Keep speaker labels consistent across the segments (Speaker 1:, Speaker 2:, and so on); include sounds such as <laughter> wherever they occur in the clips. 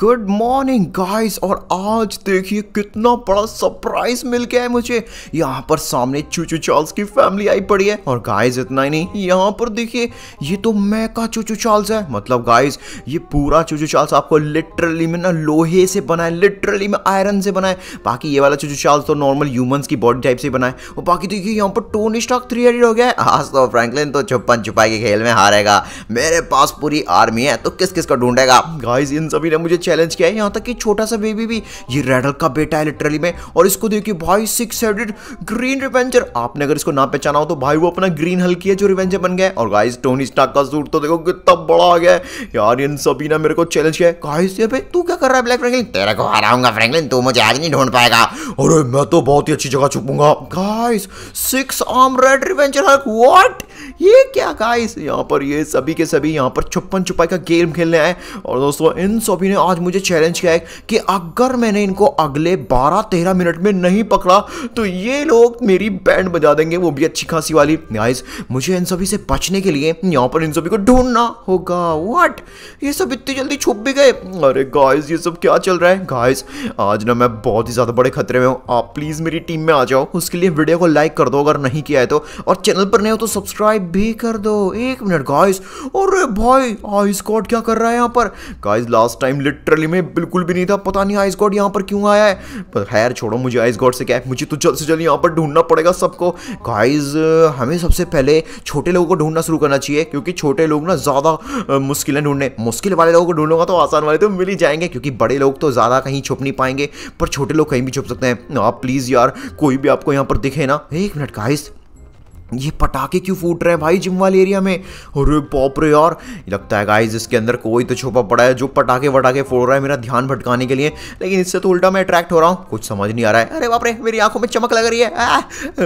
Speaker 1: good morning guys और आज देखिए कितना बड़ा सरप्राइज मिल गया है मुझे यहाँ पर सामने चूचू चार्ल्स की फैमिली आई पड़ी है और गाइस इतना ही नहीं यहाँ पर देखिए ये तो मैं का चूचू चार्ल्स है मतलब गाइस ये पूरा चूचू चार्ल्स आपको लिटरली में ना लोहे से बनाए लिटरली में आयरन से बनाए बाकी ये वाला चूचू चार्ल्स तो नॉर्मल ह्यूमन्स की बॉडी टाइप से बनाए और बाकी देखिए यहाँ पर टोन स्टॉक थ्री हंड्रेड हो गया है <laughs> आज तो फ्रैंकलिन तो छप्पन छुपाई के खेल में हारेगा मेरे पास पूरी आर्मी है तो किस किस को ढूंढेगा गाइज इन सभी ने मुझे चैलेंज किया है यहाँ तक कि छोटा सा बेबी भी ये रेडल का बेटा है लिटरली में और इसको देखिए भाई सिक्स हेडेड ग्रीन रिवेंजर आपने अगर इसको ना पहचाना हो तो भाई वो अपना ग्रीन हल्की है जो रिवेंजर बन गया और गाइस टोनी स्टार्क का सूट तो देखो कितना बड़ा आ गया यार इन सभी ने मेरे को चैलेंज किया है गाइस ये भाई तू क्या कर रहा है ब्लैक फ्रैंकलिन तेरे को हराऊंगा फ्रैंकलिन तू मुझे आज नहीं ढूंढ पाएगा अरे मैं तो बहुत ही अच्छी जगह छुपूंगा guys six arm red revenger Hulk what ये क्या गाइस यहां पर ये सभी के सभी यहां पर छुपन छुपाई का गेम खेलने आए और दोस्तों इन सभी ने आज आज मुझे चैलेंज किया है कि अगर मैंने इनको अगले बारह तेरह मिनट में नहीं पकड़ा तो ये लोग मेरी बैंड बजा देंगे वो भी अच्छी खासी वाली गाइस मुझे इन सभी से बचने के लिए यहाँ पर इन सभी को ढूंढना होगा वट ये सब इतनी जल्दी छुप भी गए अरे गाइज ये सब क्या चल रहा है गाइज आज ना मैं बहुत ही ज़्यादा बड़े खतरे में हूँ आप प्लीज़ मेरी टीम में आ जाओ उसके लिए वीडियो को लाइक कर दो अगर नहीं किया है तो और चैनल पर नहीं हो तो सब्सक्राइब भी कर दो एक मिनट गाइस अरे भाई आई स्कॉट क्या कर रहा है यहाँ पर guys last time lit literally में बिल्कुल भी नहीं था पता नहीं आइस गॉड यहाँ पर क्यों आया है पर खैर छोड़ो मुझे आइस गॉड से क्या है मुझे तो जल्द से जल्द यहाँ पर ढूंढना पड़ेगा सबको गाइज हमें सबसे पहले छोटे लोगों को ढूंढना शुरू करना चाहिए क्योंकि छोटे लोग ना ज़्यादा मुश्किल है ढूंढने मुश्किल वाले लोगों को ढूंढूंगा तो आसान वाले तो मिल ही जाएंगे क्योंकि बड़े लोग तो ज़्यादा कहीं छुप नहीं पाएंगे पर छोटे लोग कहीं भी छुप सकते हैं आप प्लीज़ यार कोई भी आपको यहाँ पर दिखे ना एक मिनट गाइज़ ये पटाखे क्यों फूट रहे हैं भाई जिम वाले एरिया में अरे पॉप रे यार लगता है गाइस इसके अंदर कोई तो छुपा पड़ा है जो पटाखे वटाखे फोड़ रहा है मेरा ध्यान भटकाने के लिए लेकिन इससे तो उल्टा मैं अट्रैक्ट हो रहा हूँ कुछ समझ नहीं आ रहा है अरे बाप रे मेरी आंखों में चमक लग रही है आ,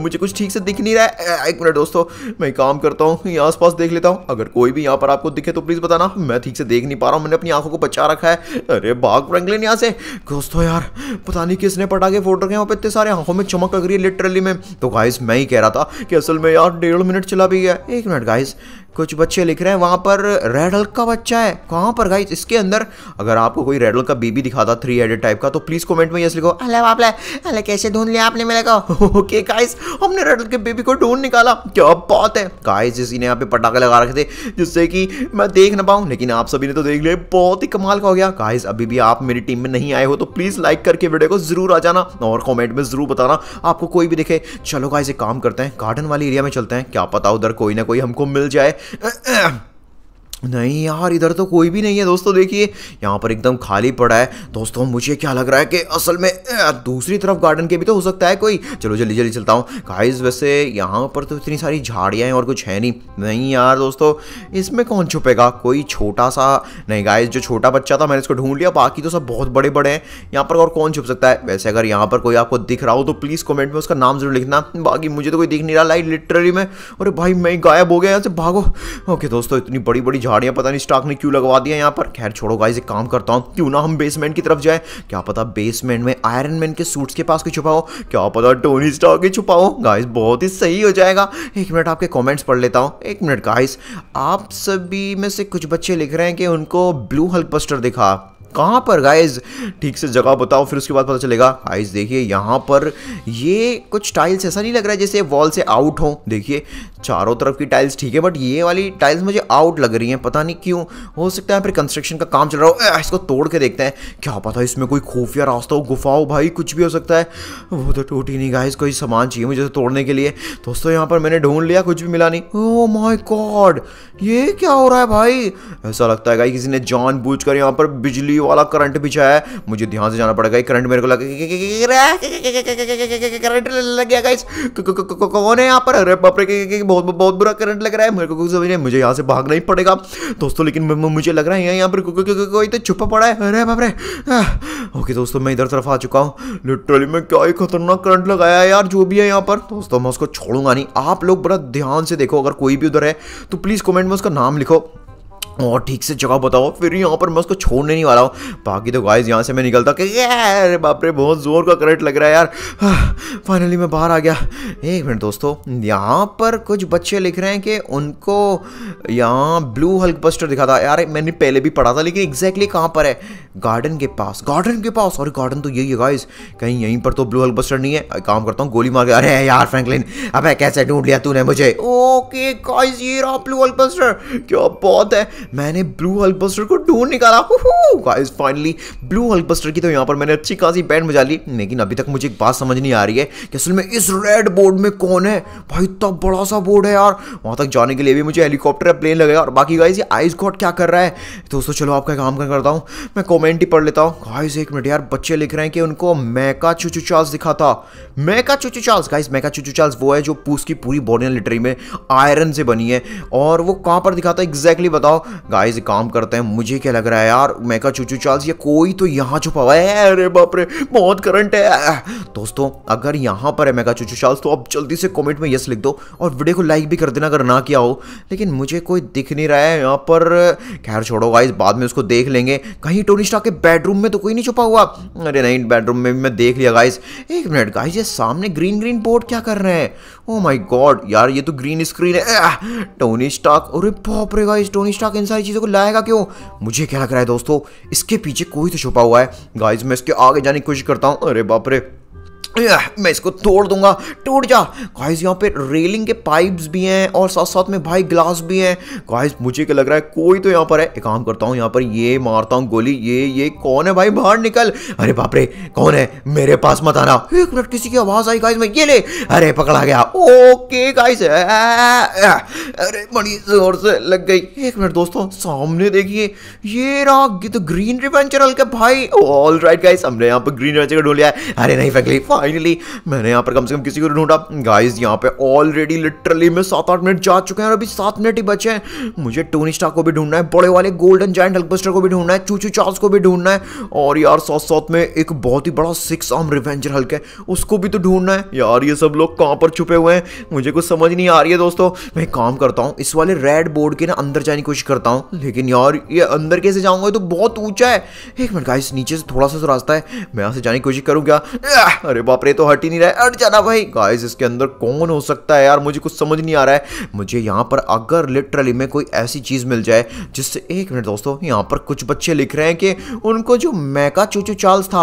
Speaker 1: मुझे कुछ ठीक से दिख नहीं रहा है एक मिनट दोस्तों मैं काम करता हूँ यहाँ आसपास देख लेता हूँ अगर कोई भी यहाँ पर आपको दिखे तो प्लीज़ बताना मैं ठीक से देख नहीं पा रहा हूँ मैंने अपनी आंखों को बचा रखा है अरे बाग फ्रेंकलिन यहाँ से दोस्तों यार पता नहीं किसने पटाखे फोड़ रखे हैं वहाँ पर इतने सारे आंखों में चमक लग रही है लिटरली में तो गाइस मैं ही कह रहा था कि असल में यार डेढ़ मिनट चला भी गया एक मिनट गाइस कुछ बच्चे लिख रहे हैं वहाँ पर रेड हल्क का बच्चा है कहाँ पर गाइस इसके अंदर अगर आपको कोई रेड हल्क का बीबी दिखा था थ्री हेडेड टाइप का तो प्लीज कमेंट में यस लिखो अले बापले अले कैसे ढूंढ लिया आपने मेरे को ओके <laughs> गाइस हमने रेड हल्क के बेबी को ढूंढ निकाला क्या बात है गाइस इसी ने यहाँ पे पटाखे लगा रखे थे जिससे कि मैं देख ना पाऊँ लेकिन आप सभी ने तो देख लिया बहुत ही कमाल का हो गया गाइस अभी भी आप मेरी टीम में नहीं आए हो तो प्लीज लाइक करके वीडियो को जरूर आ जाना और कॉमेंट में जरूर बताना आपको कोई भी दिखे चलो गाइस एक काम करते हैं गार्डन वाले एरिया में चलते हैं क्या पता उधर कोई ना कोई हमको मिल जाए uh, uh, नहीं यार इधर तो कोई भी नहीं है दोस्तों देखिए यहाँ पर एकदम खाली पड़ा है दोस्तों मुझे क्या लग रहा है कि असल में दूसरी तरफ गार्डन के भी तो हो सकता है कोई चलो जल्दी जल्दी चलता हूँ गाइस वैसे यहाँ पर तो इतनी सारी झाड़ियाँ हैं और कुछ है नहीं नहीं यार दोस्तों इसमें कौन छुपेगा कोई छोटा सा नहीं गाय जो छोटा बच्चा था मैंने इसको ढूंढ लिया बाकी तो सब बहुत बड़े बड़े हैं यहाँ पर और कौन छुप सकता है वैसे अगर यहाँ पर कोई आपको दिख रहा हो तो प्लीज़ कॉमेंट में उसका नाम जरूर लिखना बाकी मुझे तो कोई दिख नहीं रहा लाइट लिटरली में अरे भाई मैं गायब हो गया यहाँ से भागो ओके दोस्तों इतनी बड़ी बड़ी झाड़ियाँ पता नहीं स्टॉक ने क्यों लगवा दिया यहाँ पर खैर छोड़ो गाइज एक काम करता हूँ क्यों ना हम बेसमेंट की तरफ जाए क्या पता बेसमेंट में आयरन मैन के सूट्स के पास कोई छुपाओ क्या पता टोनी स्टॉक ही छुपाओ गाइज बहुत ही सही हो जाएगा एक मिनट आपके कॉमेंट्स पढ़ लेता हूँ एक मिनट गाइज आप सभी में से कुछ बच्चे लिख रहे हैं कि उनको ब्लू हल्क दिखा कहाँ पर गाइज ठीक से जगह बताओ फिर उसके बाद पता चलेगा गाइज देखिए यहाँ पर ये कुछ टाइल्स ऐसा नहीं लग रहा है जैसे वॉल से आउट हो देखिए चारों तरफ की टाइल्स ठीक है बट ये वाली टाइल्स मुझे आउट लग रही हैं पता नहीं क्यों हो सकता है फिर कंस्ट्रक्शन का काम चल रहा हो इसको तोड़ के देखते हैं क्या पता इसमें कोई खुफिया रास्ता हो गुफा हो भाई कुछ भी हो सकता है वो तो टूटी नहीं गाइज कोई सामान चाहिए मुझे तोड़ने के लिए दोस्तों यहाँ पर मैंने ढूंढ लिया कुछ भी मिला नहीं ओ माई गॉड ये क्या हो रहा है भाई ऐसा लगता है गाई किसी ने जान बूझ कर यहाँ पर बिजली वाला करंट भी है मुझे ध्यान से जाना पड़ेगा करंट मेरे को लगा करंट लग गया कौन है यहाँ पर अरे बापरे बहुत बहुत बुरा करंट लग रहा है मेरे को कुछ समझ नहीं मुझे यहाँ से भागना ही पड़ेगा दोस्तों लेकिन मुझे लग रहा है यहाँ पर कोई तो छुपा पड़ा है अरे बापरे ओके दोस्तों मैं इधर तरफ आ चुका हूँ लिटरली में क्या ही खतरनाक करंट लगाया यार जो भी है यहाँ पर दोस्तों मैं उसको छोड़ूंगा नहीं आप लोग बड़ा ध्यान से देखो अगर कोई भी उधर है तो प्लीज़ कमेंट में उसका नाम लिखो और ठीक से जगह बताओ फिर यहाँ पर मैं उसको छोड़ने नहीं वाला हूँ बाकी तो गाइस यहाँ से मैं निकलता कि यार बाप रे बहुत ज़ोर का करंट लग रहा है यार फाइनली मैं बाहर आ गया एक मिनट दोस्तों यहाँ पर कुछ बच्चे लिख रहे हैं कि उनको यहाँ ब्लू हल्क बस्टर दिखा था यार मैंने पहले भी पढ़ा था लेकिन एग्जैक्टली कहाँ पर है गार्डन के पास गार्डन के पास और गार्डन तो यही है गाइज कहीं यहीं पर तो ब्लू हल्क बस्टर नहीं है काम करता हूँ गोली मार के अरे यार फ्रेंकलिन अब कैसे ढूंढ लिया तूने मुझे ओके गाइज ये रहा ब्लू हल्क बस्टर क्या बहुत है मैंने ब्लू हल्कबस्टर को ढूंढ निकाला गाइस फाइनली ब्लू हल्कबस्टर की तो यहाँ पर मैंने अच्छी खासी बैंड बजा ली लेकिन अभी तक मुझे एक बात समझ नहीं आ रही है कि असल में इस रेड बोर्ड में कौन है भाई इतना बड़ा सा बोर्ड है यार वहाँ तक जाने के लिए भी मुझे हेलीकॉप्टर या प्लेन लगेगा और बाकी गाइज ये आइस गॉड क्या कर रहा है दोस्तों चलो आपका काम कर करता हूँ मैं कॉमेंट ही पढ़ लेता हूँ गाइज एक मिनट यार बच्चे लिख रहे हैं कि उनको मैका चुचू चार्ल्स दिखा था मैका चुचू चार्ल्स गाइज मैका चुचू चार्ल्स वो है जो पूस की पूरी बॉडी लिटरी में आयरन से बनी है और वो कहाँ पर दिखाता है एग्जैक्टली बताओ गाइस काम करते हैं मुझे क्या लग रहा है यार मैका चूचू चार्ल्स ये कोई तो यहाँ छुपा हुआ है अरे बाप रे बहुत करंट है दोस्तों अगर यहाँ पर है मैका चूचू चार्ल्स तो आप जल्दी से कॉमेंट में यस लिख दो और वीडियो को लाइक भी कर देना अगर ना किया हो लेकिन मुझे कोई दिख नहीं रहा है यहाँ पर खैर छोड़ो गाइज बाद में उसको देख लेंगे कहीं टोनी स्टार के बेडरूम में तो कोई नहीं छुपा हुआ अरे नहीं बेडरूम में भी मैं देख लिया गाइज एक मिनट गाइज ये सामने ग्रीन ग्रीन बोर्ड क्या कर रहे हैं ओ माई गॉड यार ये तो ग्रीन स्क्रीन है टोनी स्टॉक अरे बाप रे गाइस टोनी स्टॉक इन सारी चीज़ों को लाएगा क्यों मुझे क्या लग रहा है दोस्तों इसके पीछे कोई तो छुपा हुआ है गाइज मैं इसके आगे जाने की कोशिश करता हूँ अरे बाप रे मैं इसको तोड़ दूंगा टूट जा गाइस यहाँ पे रेलिंग के पाइप्स भी हैं और साथ साथ में भाई ग्लास भी हैं गाइस मुझे क्या लग रहा है कोई तो यहाँ पर है एक काम करता हूँ यहाँ पर ये मारता हूँ गोली ये ये कौन है भाई बाहर निकल अरे बाप रे कौन है मेरे पास मत आना एक मिनट किसी की आवाज़ आई गाइस मैं ये ले अरे पकड़ा गया ओके गाइस अरे बड़ी जोर से लग गई एक मिनट दोस्तों सामने देखिए ये रहा तो ग्रीन रिवेंचर हल्का भाई ऑल राइट गाइस हमने यहाँ पर ग्रीन रिवेंचर ढूंढ लिया अरे नहीं फैकली फाइनली मैंने यहाँ पर कम से कम किसी को ढूंढा गाइज यहाँ पे ऑलरेडी लिटरली में सात आठ मिनट जा चुके हैं और अभी सात मिनट ही बचे हैं मुझे टोनी स्टार को भी ढूंढना है बड़े वाले गोल्डन जॉइंट हल्कबस्टर को भी ढूंढना है चूचू चार्ल्स को भी ढूंढना है और यार साथ साथ में एक बहुत ही बड़ा सिक्स आर्म रिवेंजर हल्क है उसको भी तो ढूंढना है यार ये सब लोग कहाँ पर छुपे हुए हैं मुझे कुछ समझ नहीं आ रही है दोस्तों मैं काम करता हूँ इस वाले रेड बोर्ड के ना अंदर जाने की कोशिश करता हूँ लेकिन यार ये अंदर कैसे जाऊँगा तो बहुत ऊंचा है एक मिनट गाइस नीचे से थोड़ा सा रास्ता है मैं यहाँ से जाने की कोशिश करूँ क्या अरे बाप रे तो हट ही नहीं रहा है अट जाना भाई गाइस इसके अंदर कौन हो सकता है यार मुझे कुछ समझ नहीं आ रहा है मुझे यहाँ पर अगर लिटरली में कोई ऐसी चीज़ मिल जाए जिससे एक मिनट दोस्तों यहाँ पर कुछ बच्चे लिख रहे हैं कि उनको जो मैका चूचू चार्ल्स था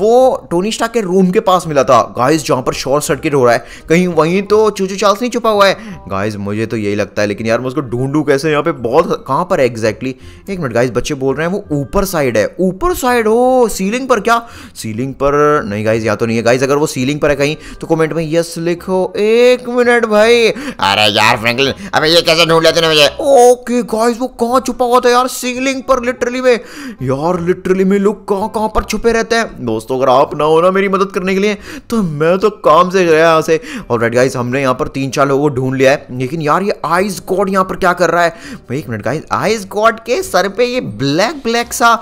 Speaker 1: वो टोनी स्टा के रूम के पास मिला था गाइज जहाँ पर शॉर्ट सर्किट हो रहा है कहीं वहीं तो चूचू चार्ल्स नहीं छुपा हुआ है गाइज मुझे तो यही लगता है लेकिन यार मैं उसको ढूंढूँ कैसे यहाँ पे बहुत कहाँ पर एग्जैक्टली एक मिनट गाइज बच्चे बोल रहे हैं वो ऊपर साइड है ऊपर साइड हो सीलिंग पर क्या सीलिंग पर नहीं गाइज या तो नहीं है गाइज गाइज अगर वो सीलिंग पर है कहीं तो कमेंट में यस लिखो एक मिनट भाई अरे यार फ्रैंकलिन अबे ये कैसे ढूंढ लेते मुझे ओके गाइज वो कहाँ छुपा हुआ था यार सीलिंग पर लिटरली में यार लिटरली में लोग कहाँ कहाँ पर छुपे रहते हैं दोस्तों अगर आप ना हो ना मेरी मदद करने के लिए तो मैं तो काम से गया यहाँ से और रेड गाइज हमने यहाँ पर तीन चार लोगों को ढूंढ लिया है लेकिन यार ये आइस गॉड यहाँ पर क्या कर रहा है भाई एक मिनट गाइज आइस गॉड के सर पे ये ब्लैक ब्लैक सा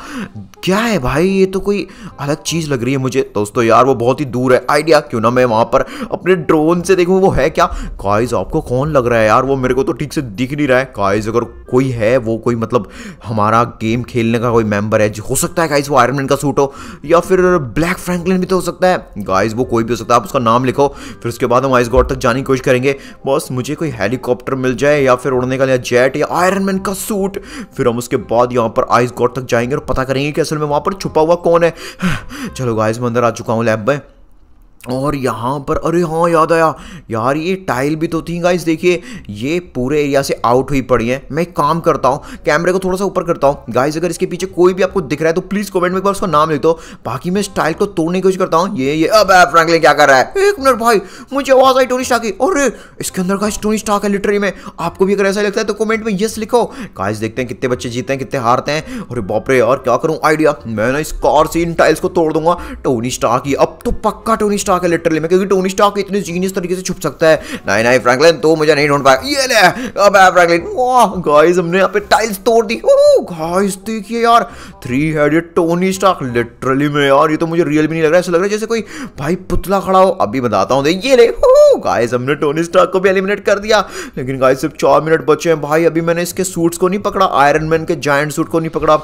Speaker 1: क्या है भाई ये तो कोई अलग चीज़ लग रही है मुझे दोस्तों यार वो बहुत ही दूर दूर है आइडिया क्यों ना मैं वहां पर अपने ड्रोन से देखूं वो है क्या काइज आपको कौन लग रहा है यार वो मेरे को तो ठीक से दिख नहीं रहा है काइज अगर कोई है वो कोई मतलब हमारा गेम खेलने का कोई मेंबर है जो हो सकता है गाइज वो आयरन मैन का सूट हो या फिर ब्लैक फ्रैंकलिन भी तो हो सकता है गाइज वो कोई भी हो सकता है आप उसका नाम लिखो फिर उसके बाद हम आइस गॉड तक जाने की कोशिश करेंगे बस मुझे कोई हेलीकॉप्टर मिल जाए या फिर उड़ने का या जेट या आयरन मैन का सूट फिर हम उसके बाद यहाँ पर आइस गॉड तक जाएंगे और पता करेंगे कि असल में वहाँ पर छुपा हुआ कौन है <sighs> चलो गाइज मैं अंदर आ चुका हूँ लैब में और यहाँ पर अरे हाँ याद आया यार ये टाइल भी तो थी गाइस देखिए ये पूरे एरिया से आउट हुई पड़ी है मैं काम करता हूँ कैमरे को थोड़ा सा ऊपर करता हूँ गाइस अगर इसके पीछे कोई भी आपको दिख रहा है तो प्लीज़ कमेंट में एक बार उसका नाम लिख दो बाकी मैं इस टाइल को तोड़ने की कोशिश करता हूँ ये ये अब फ्रैंकलिन क्या कर रहा है एक मिनट भाई मुझे आवाज़ आई टोनी स्टाक की अरे इसके अंदर गाइस टोनी स्टाक है लिटरी में आपको भी अगर ऐसा लगता है तो कमेंट में येस लिखो गाइस देखते हैं कितने बच्चे जीते हैं कितने हारते हैं अरे बापरे यार क्या करूँ आइडिया मैं ना इस कार से इन टाइल्स को तोड़ दूंगा टोनी स्टाक ही अब तो पक्का टोनी स्टॉक है लिटरली में क्योंकि टोनी स्टॉक इतने जीनियस तरीके से छुप सकता है नाई नाई फ्रैंकलिन तो मुझे नहीं ढूंढ पाया ये ले अब है फ्रैंकलिन वाह गाइस हमने यहां पे टाइल्स तोड़ दी ओह गाइस देखिए यार three headed Tony Stark literally में यार ये तो मुझे रियल भी नहीं लग रहा है ऐसा लग रहा है जैसे कोई भाई पुतला खड़ा हो अभी बताता हूँ ये ले गाइस हमने टोनी स्टॉक को भी एलिमिनेट कर दिया लेकिन गाइस सिर्फ 4 मिनट बचे हैं भाई अभी मैंने इसके सूट्स को नहीं पकड़ा आयरन मैन के जायंट सूट को नहीं पकड़ा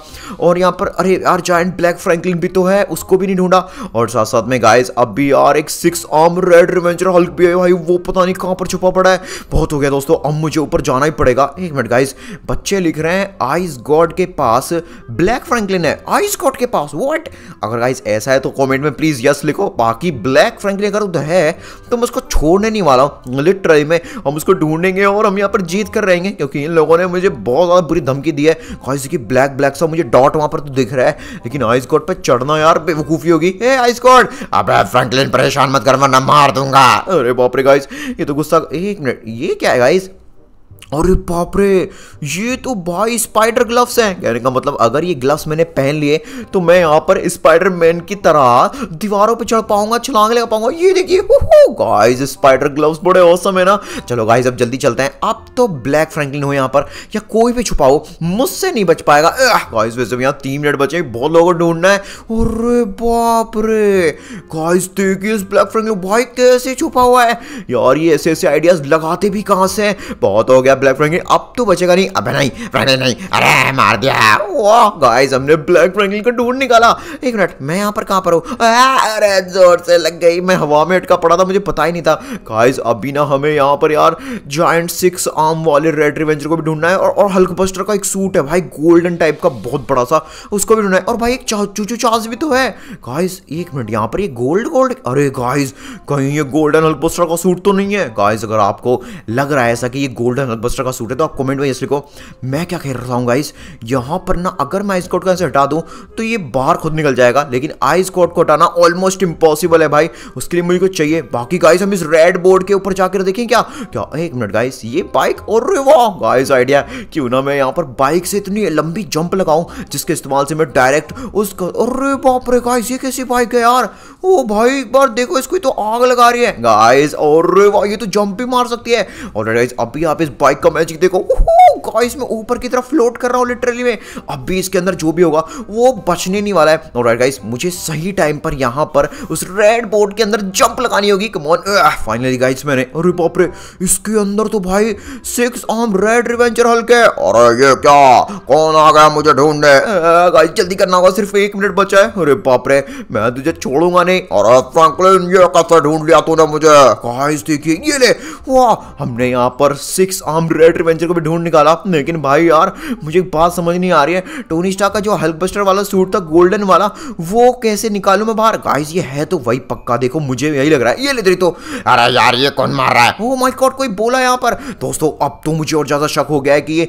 Speaker 1: और यहां पर अरे यार जायंट ब्लैक फ्रैंकलिन भी तो है उसको भी नहीं ढूंढा और साथ साथ में गाइस अब भी यार और एक six arm red revenger Hulk भी है भाई वो पता नहीं कहाँ पर छुपा पड़ा है बहुत हो गया दोस्तों अब मुझे ऊपर जाना ही पड़ेगा एक मिनट गाइस बच्चे लिख रहे हैं आइस गॉड के पास ब्लैक फ्रैंकलिन है आइस गॉड के पास वॉट अगर गाइस ऐसा है तो कॉमेंट में प्लीज यस लिखो बाकी ब्लैक फ्रेंकलिन अगर उधर है तो मैं उसको छोड़ने नहीं वाला हूँ लिटरली में हम उसको ढूंढेंगे और हम यहाँ पर जीत कर रहेंगे क्योंकि इन लोगों ने मुझे बहुत ज़्यादा बुरी धमकी दी है गाइस कि ब्लैक ब्लैक सा मुझे डॉट वहाँ पर तो दिख रहा है लेकिन आइस गॉड पर चढ़ना यार बेवकूफ़ी होगी हे आइस गॉड अब फ्रंटलाइन परेशान मत कर वरना मार दूंगा अरे बापरे गाइस ये तो गुस्सा एक मिनट ये क्या है गाइस अरे बाप रे ये तो भाई स्पाइडर ग्लव्स हैं कहने का मतलब अगर ये ग्लव्स मैंने पहन लिए तो मैं यहाँ पर स्पाइडर मैन की तरह दीवारों पे चढ़ पाऊंगा छलांग लगा पाऊंगा ये देखिए गाइस स्पाइडर ग्लव्स बड़े औसम है ना चलो गाइस अब जल्दी चलते हैं अब तो ब्लैक फ्रैंकलिन हो यहाँ पर या कोई भी छुपाओ मुझसे नहीं बच पाएगा गाइज वैसे यहाँ तीन मिनट बचे बहुत लोगों को ढूंढना है अरे बाप रे गाइज देखिए ब्लैक फ्रेंकलिन भाई कैसे छुपा हुआ है यार ये ऐसे ऐसे आइडियाज लगाते भी कहाँ से बहुत हो गया अप्लाई करेंगे अब तो बचेगा नहीं अबे नहीं अरे मार दिया वाह गाइस हमने ब्लैक फ्रैंकलिन का ढूंढ निकाला एक मिनट मैं यहाँ पर कहाँ पर हूँ अरे जोर से लग गई मैं हवा में अटका पड़ा था मुझे पता ही नहीं था गाइस अभी ना हमें यहाँ पर यार जॉइंट सिक्स आर्म वाले रेड रिवेंजर को भी ढूंढना है और, और हल्क बस्टर का एक सूट है भाई गोल्डन टाइप का बहुत बड़ा सा उसको भी ढूंढना है और भाई एक चूचू चार्ज भी तो है गाइस एक मिनट यहाँ पर ये गोल्ड गोल्ड अरे गाइस कहीं ये गोल्डन हल्क बस्टर का सूट तो नहीं है गाइस अगर आपको लग रहा है ऐसा कि ये गोल्डन हल्क बस्टर का सूट है तो आप कॉमेंट में इसलिए को मैं क्या कह रहा हूँ गाइस यहाँ पर वरना अगर मैं आइस कोट को से हटा दूँ तो ये बाहर खुद निकल जाएगा लेकिन आइस कोट को हटाना ऑलमोस्ट इम्पॉसिबल है भाई उसके लिए मुझे कुछ चाहिए बाकी गाइस हम इस रेड बोर्ड के ऊपर जाकर देखें क्या क्या एक मिनट गाइस ये बाइक और वाह गाइस आइडिया क्यों ना मैं यहाँ पर बाइक से इतनी लंबी जंप लगाऊँ जिसके इस्तेमाल से मैं डायरेक्ट उस और गाइस ये कैसी बाइक है यार ओ भाई एक बार देखो इसको तो आग लगा रही है गाइस और ये तो जंप भी मार सकती है और गाइस अभी आप इस बाइक का मैजिक देखो ओहो गाइस मैं ऊपर की तरफ फ्लोट कर रहा हूँ लिटरली में अभी इसके अंदर जो भी होगा वो बचने नहीं वाला है और राइट गाइस मुझे सही टाइम पर यहाँ पर उस रेड बोर्ड के अंदर जंप लगानी होगी कमॉन फाइनली गाइस मैंने अरे बाप रे इसके अंदर तो भाई सिक्स आर्म रेड रिवेंजर हल्के है अरे ये क्या कौन आ गया मुझे ढूंढने गाइस uh, जल्दी करना होगा सिर्फ एक मिनट बचा है अरे बाप रे मैं तुझे छोड़ूंगा नहीं और फ्रैंकलिन ये कैसे ढूंढ लिया तूने मुझे गाइस देखिए ये ले वाह हमने यहाँ पर सिक्स आर्म रेड रिवेंजर को भी ढूंढ निकाला डाला लेकिन भाई यार मुझे एक बात समझ नहीं आ रही है टोनी स्टार का जो हल्क बस्टर वाला सूट था गोल्डन वाला वो कैसे निकालू मैं बाहर गाइस ये है तो वही पक्का देखो मुझे यही लग रहा है ये ले तो अरे यार ये कौन मार रहा है ओ माय गॉड कोई बोला यहाँ पर दोस्तों अब तो मुझे और ज़्यादा शक हो गया है कि ये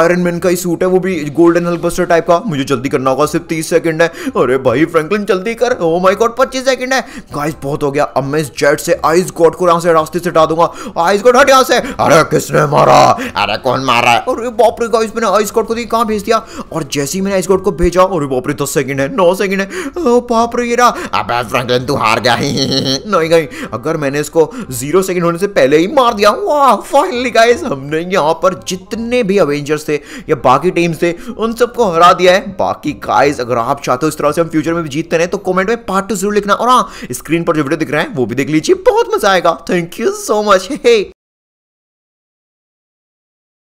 Speaker 1: आयरन मैन का ही सूट है वो भी गोल्डन हल्कबस्टर टाइप का मुझे जल्दी करना होगा सिर्फ तीस सेकंड है अरे भाई फ्रेंकलिन जल्दी कर ओ माई गॉड पच्चीस सेकंड है गाइस बहुत हो गया अब मैं इस जेट से आइस गॉड को यहाँ से रास्ते से हटा दूंगा आइस गॉड हट यहाँ से अरे किसने मारा अरे कौन मारा है <laughs> जितने भी अवेंजर्स थे या बाकी टीम्स थे उन सबको हरा दिया है बाकी गाइस अगर आप चाहते हो इस तरह से हम फ्यूचर में भी जीतते रहे तो कमेंट में पार्ट टू जरूर लिखना और हाँ स्क्रीन पर जो वीडियो दिख रहे हैं वो भी देख लीजिए बहुत मजा आएगा थैंक यू सो मच